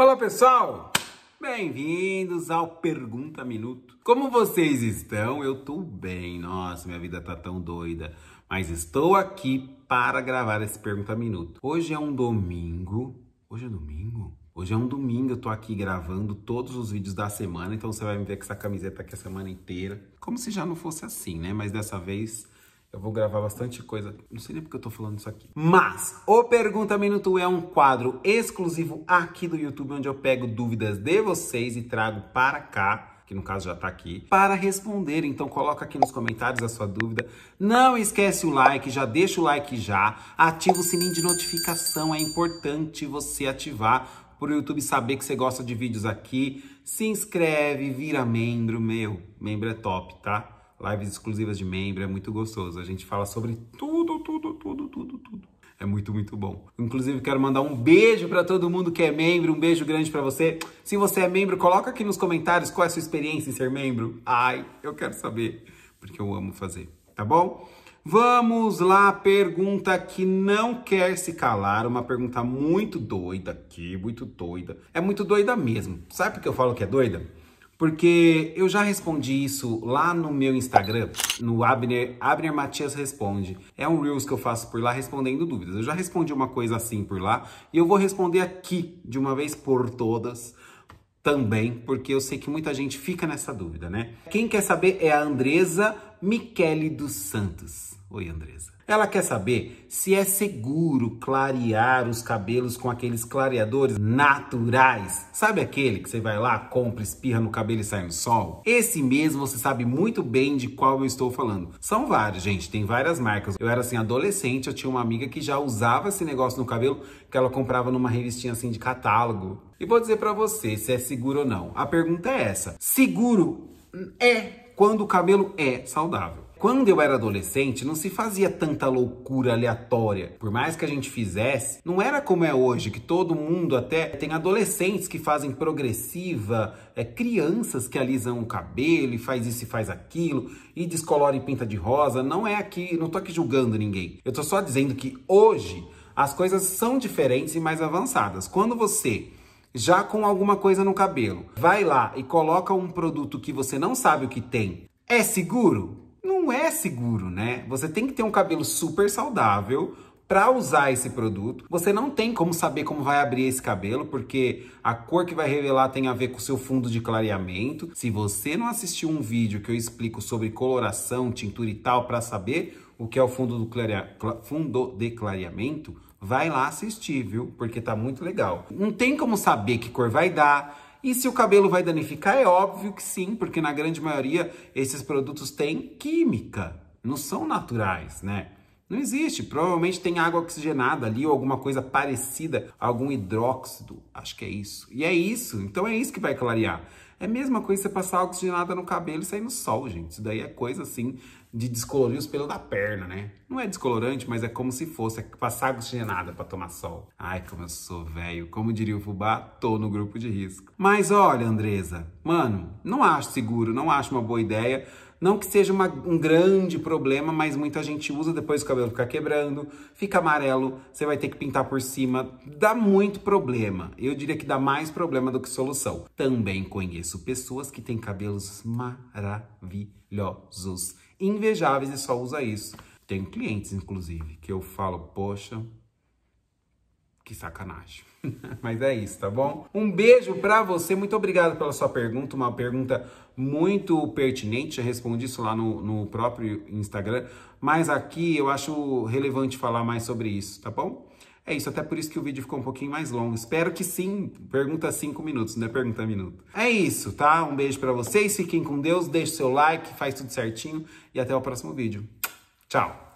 Olá pessoal, bem-vindos ao Pergunta Minuto. Como vocês estão? Eu tô bem, nossa, minha vida tá tão doida, mas estou aqui para gravar esse Pergunta Minuto. Hoje é um domingo, hoje é domingo? Hoje é um domingo, eu tô aqui gravando todos os vídeos da semana, então você vai me ver com essa camiseta aqui a semana inteira. Como se já não fosse assim, né? Mas dessa vez eu vou gravar bastante coisa. Não sei nem porque eu tô falando isso aqui. Mas o Pergunta Minuto é um quadro exclusivo aqui do YouTube, onde eu pego dúvidas de vocês e trago para cá que no caso já está aqui, para responder. Então coloca aqui nos comentários a sua dúvida. Não esquece o like, já deixa o like já. Ativa o sininho de notificação, é importante você ativar para o YouTube saber que você gosta de vídeos aqui. Se inscreve, vira membro, meu, membro é top, tá? lives exclusivas de membro, é muito gostoso. A gente fala sobre tudo, tudo, tudo, tudo, tudo. É muito, muito bom. Inclusive, quero mandar um beijo para todo mundo que é membro, um beijo grande para você. Se você é membro, coloca aqui nos comentários qual é a sua experiência em ser membro. Ai, eu quero saber, porque eu amo fazer, tá bom? Vamos lá, pergunta que não quer se calar, uma pergunta muito doida aqui, muito doida. É muito doida mesmo. Sabe por que eu falo que é doida? Porque eu já respondi isso lá no meu Instagram, no Abner, Abner Matias Responde. É um Reels que eu faço por lá respondendo dúvidas. Eu já respondi uma coisa assim por lá e eu vou responder aqui de uma vez por todas também, porque eu sei que muita gente fica nessa dúvida, né? Quem quer saber é a Andresa Michele dos Santos. Oi, Andresa. Ela quer saber se é seguro clarear os cabelos com aqueles clareadores naturais. Sabe aquele que você vai lá, compra, espirra no cabelo e sai no sol? Esse mesmo você sabe muito bem de qual eu estou falando. São vários, gente, tem várias marcas. Eu era assim, adolescente, eu tinha uma amiga que já usava esse negócio no cabelo que ela comprava numa revistinha assim de catálogo. E vou dizer para você se é seguro ou não. A pergunta é essa: seguro é quando o cabelo é saudável. Quando eu era adolescente, não se fazia tanta loucura aleatória. Por mais que a gente fizesse, não era como é hoje, que todo mundo até tem adolescentes que fazem progressiva, é, crianças que alisam o cabelo e faz isso e faz aquilo, e descolora e pinta de rosa. Não é aqui, não tô aqui julgando ninguém. Eu tô só dizendo que hoje as coisas são diferentes e mais avançadas. Quando você já com alguma coisa no cabelo, vai lá e coloca um produto que você não sabe o que tem, é seguro? Não é seguro, né? Você tem que ter um cabelo super saudável para usar esse produto. Você não tem como saber como vai abrir esse cabelo, porque a cor que vai revelar tem a ver com o seu fundo de clareamento. Se você não assistiu um vídeo que eu explico sobre coloração, tintura e tal para saber o que é o fundo, do clarea... fundo de clareamento, Vai lá assistir, viu? Porque tá muito legal. Não tem como saber que cor vai dar. E se o cabelo vai danificar, é óbvio que sim, porque na grande maioria esses produtos têm química, não são naturais, né? Não existe. Provavelmente tem água oxigenada ali ou alguma coisa parecida, algum hidróxido. Acho que é isso. E é isso. Então é isso que vai clarear. É a mesma coisa você passar oxigenada no cabelo e sair no sol, gente. Isso daí é coisa assim de descolorir os pelos da perna, né? Não é descolorante, mas é como se fosse é passar oxigenada para tomar sol. Ai, como eu sou velho. Como diria o Fubá, tô no grupo de risco. Mas olha, Andresa, mano, não acho seguro, não acho uma boa ideia. Não que seja uma, um grande problema, mas muita gente usa depois o cabelo ficar quebrando, fica amarelo, você vai ter que pintar por cima. Dá muito problema. Eu diria que dá mais problema do que solução. Também conheço conheço pessoas que têm cabelos maravilhosos, invejáveis e só usa isso. Tenho clientes, inclusive, que eu falo, poxa, que sacanagem. Mas é isso, tá bom? Um beijo para você, muito obrigado pela sua pergunta, uma pergunta muito pertinente, já respondi isso lá no, no próprio Instagram, mas aqui eu acho relevante falar mais sobre isso, tá bom? É isso, até por isso que o vídeo ficou um pouquinho mais longo. Espero que sim. Pergunta cinco minutos, não é pergunta minuto. É isso, tá? Um beijo para vocês, fiquem com Deus, deixe seu like, faz tudo certinho e até o próximo vídeo. Tchau!